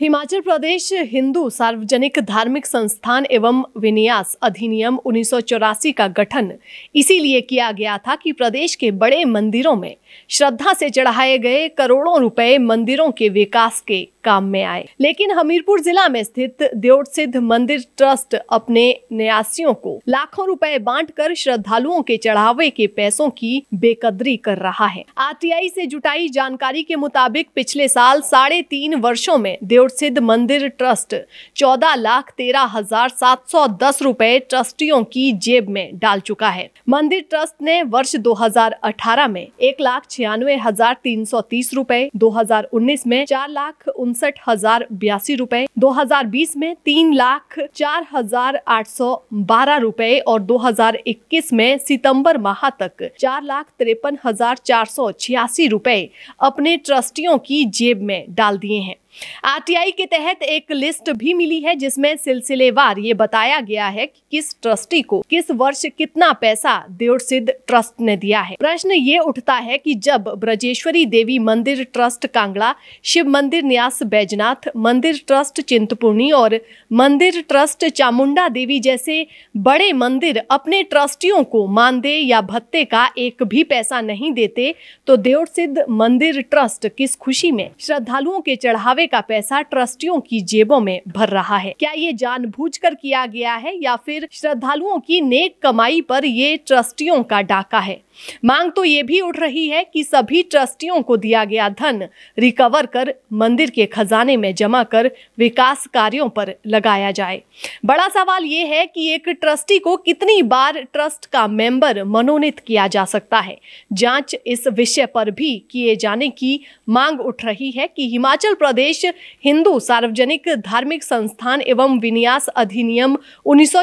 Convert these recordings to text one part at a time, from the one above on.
हिमाचल प्रदेश हिंदू सार्वजनिक धार्मिक संस्थान एवं विन्यास अधिनियम उन्नीस का गठन इसीलिए किया गया था कि प्रदेश के बड़े मंदिरों में श्रद्धा से चढ़ाए गए करोड़ों रुपए मंदिरों के विकास के काम में आए लेकिन हमीरपुर जिला में स्थित देवट सिद्ध मंदिर ट्रस्ट अपने न्यासियों को लाखों रुपए बांटकर श्रद्धालुओं के चढ़ावे के पैसों की बेकदरी कर रहा है आर से जुटाई जानकारी के मुताबिक पिछले साल साढ़े तीन वर्षो में देव करोड़ सिद्ध मंदिर ट्रस्ट चौदह लाख तेरह हजार सात सौ दस रूपए ट्रस्टियों की जेब में डाल चुका है मंदिर ट्रस्ट ने वर्ष 2018 में एक लाख छियानवे हजार तीन सौ तीस रूपए दो हजार उन्नीस में चार लाख उनसठ हजार बयासी रूपए दो हजार बीस में तीन लाख चार हजार आठ सौ बारह रूपए और दो हजार इक्कीस में सितम्बर माह तक चार लाख तिरपन हजार चार सौ छियासी रूपए अपने ट्रस्टियों की जेब में डाल दिए हैं आरटीआई के तहत एक लिस्ट भी मिली है जिसमें सिलसिलेवार ये बताया गया है कि किस ट्रस्टी को किस वर्ष कितना पैसा देवसिद्ध सिद्ध ट्रस्ट ने दिया है प्रश्न ये उठता है कि जब ब्रजेश्वरी देवी मंदिर ट्रस्ट कांगड़ा शिव मंदिर न्यास बैजनाथ मंदिर ट्रस्ट चिंतपूर्णी और मंदिर ट्रस्ट चामुंडा देवी जैसे बड़े मंदिर अपने ट्रस्टियों को मानदेय या भत्ते का एक भी पैसा नहीं देते तो देवसिद्ध सिद्ध मंदिर ट्रस्ट किस खुशी में श्रद्धालुओं के चढ़ावे का पैसा ट्रस्टियों की जेबों में भर रहा है क्या ये जानबूझकर किया गया है या फिर श्रद्धालुओं की नेक कमाई पर ये ट्रस्टियों का डाका है मांग तो ये भी उठ रही है कि सभी ट्रस्टियों को दिया गया धन रिकवर कर मंदिर के खजाने में जमा कर विकास कार्यों पर लगाया जाए बड़ा सवाल ये है कि एक ट्रस्टी को कितनी बार ट्रस्ट का मेंबर मनोनीत किया जा सकता है जांच इस विषय पर भी किए जाने की मांग उठ रही है कि हिमाचल प्रदेश हिंदू सार्वजनिक धार्मिक संस्थान एवं विन्यास अधिनियम उन्नीस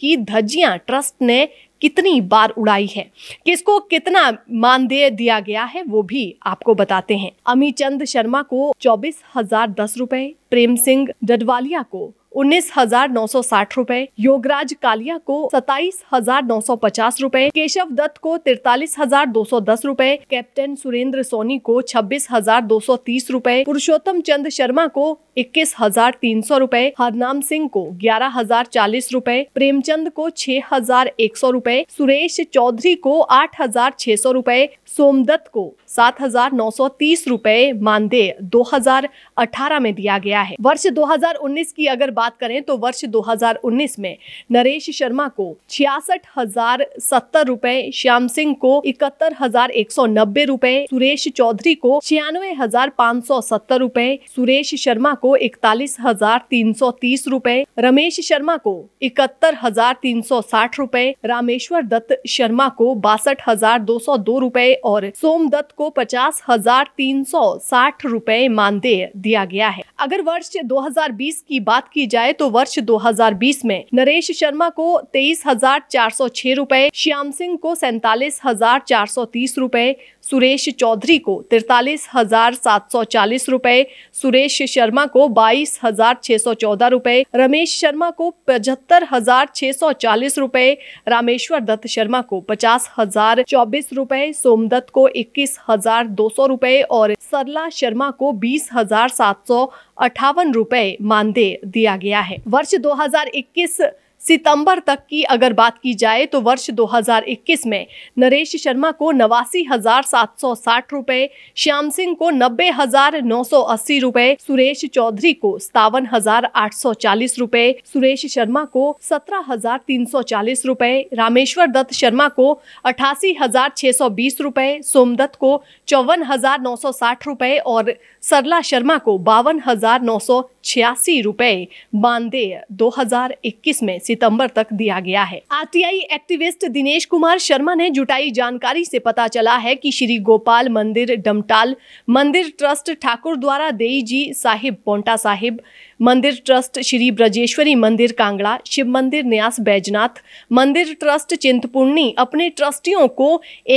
की धज्जियां ट्रस्ट ने कितनी बार उड़ाई है किसको कितना मानदेय दिया गया है वो भी आपको बताते हैं अमी चंद शर्मा को चौबीस हजार दस रुपए प्रेम सिंह डडवालिया को उन्नीस हजार नौ सौ साठ रूपए योगराज कालिया को सताइस हजार नौ सौ पचास रूपए केशव दत्त को तिरतालीस हजार दो सौ दस रूपए कैप्टन सुरेंद्र सोनी को छब्बीस हजार दो सौ तीस रूपए पुरुषोत्तम चंद शर्मा को इक्कीस हजार तीन सौ रूपए हरनाम सिंह को ग्यारह हजार चालीस रूपए प्रेमचंद को छह हजार एक सौ रूपए सुरेश चौधरी को आठ हजार छह सौ रूपए सोमदत्त को सात हजार नौ सौ तीस रूपए मानदेय दो हजार अठारह में दिया गया है वर्ष दो हजार उन्नीस की अगर बात करें तो वर्ष 2019 में नरेश शर्मा को छियासठ हजार सत्तर रूपए श्याम सिंह को इकहत्तर हजार एक सौ नब्बे रूपए सुरेश चौधरी को छियानवे हजार पाँच सौ सत्तर रूपए सुरेश शर्मा को इकतालीस हजार तीन सौ तीस रूपए रमेश शर्मा को इकहत्तर हजार तीन सौ साठ रूपए रामेश्वर दत्त शर्मा को बासठ हजार दो सौ दो रूपए और सोम दत्त को पचास हजार तीन सौ साठ रूपए मानदेय दिया गया है अगर वर्ष 2020 की बात की जाए तो वर्ष 2020 में नरेश शर्मा को तेईस हजार चार सौ छह श्याम सिंह को सैतालीस हजार चार सौ तीस रूपए सुरेश चौधरी को तिरतालीस हजार सात सौ चालीस रुपए सुरेश शर्मा को बाईस हजार छह सौ चौदह रुपए रमेश शर्मा को पचहत्तर हजार छह सौ चालीस रुपए रामेश्वर दत्त शर्मा को पचास हजार चौबीस रुपए सोमदत्त को इक्कीस हजार दो सौ रुपए और सरला शर्मा को बीस हजार सात सौ अठावन रुपए मानदेय दिया गया है वर्ष इक्कीस सितंबर तक की अगर बात की जाए तो वर्ष 2021 में नरेश शर्मा को नवासी हजार सात सौ साठ रुपए श्याम सिंह को नब्बे हजार नौ सौ अस्सी रुपए सुरेश चौधरी को सतावन हजार आठ सौ चालीस रुपए सुरेश शर्मा को सत्रह हजार तीन सौ चालीस रुपए रामेश्वर दत्त शर्मा को अठासी हजार छह सौ बीस रुपए सोमदत्त को चौवन हजार नौ सौ साठ रुपए और सरला शर्मा को बावन हजार नौ सौ छियासी रुपए मानदेय 2021 में सितंबर तक दिया गया है आरटीआई एक्टिविस्ट दिनेश कुमार शर्मा ने जुटाई जानकारी से पता चला है कि श्री गोपाल मंदिर डमटाल मंदिर ट्रस्ट ठाकुर द्वारा देई जी साहिब पोंटा साहिब मंदिर ट्रस्ट श्री ब्रजेश्वरी मंदिर कांगड़ा शिव मंदिर न्यास बैजनाथ मंदिर ट्रस्ट चिंतपूर्णी अपने ट्रस्टियों को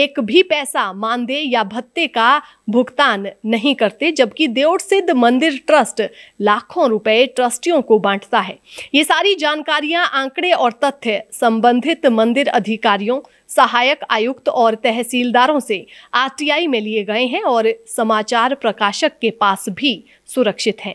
एक भी पैसा मानदेय या भत्ते का भुगतान नहीं करते जबकि देवड़ सिद्ध मंदिर ट्रस्ट लाखों रुपए ट्रस्टियों को बांटता है ये सारी जानकारियां आंकड़े और तथ्य संबंधित मंदिर अधिकारियों सहायक आयुक्त और तहसीलदारों से आरटीआई में लिए गए हैं और समाचार प्रकाशक के पास भी सुरक्षित हैं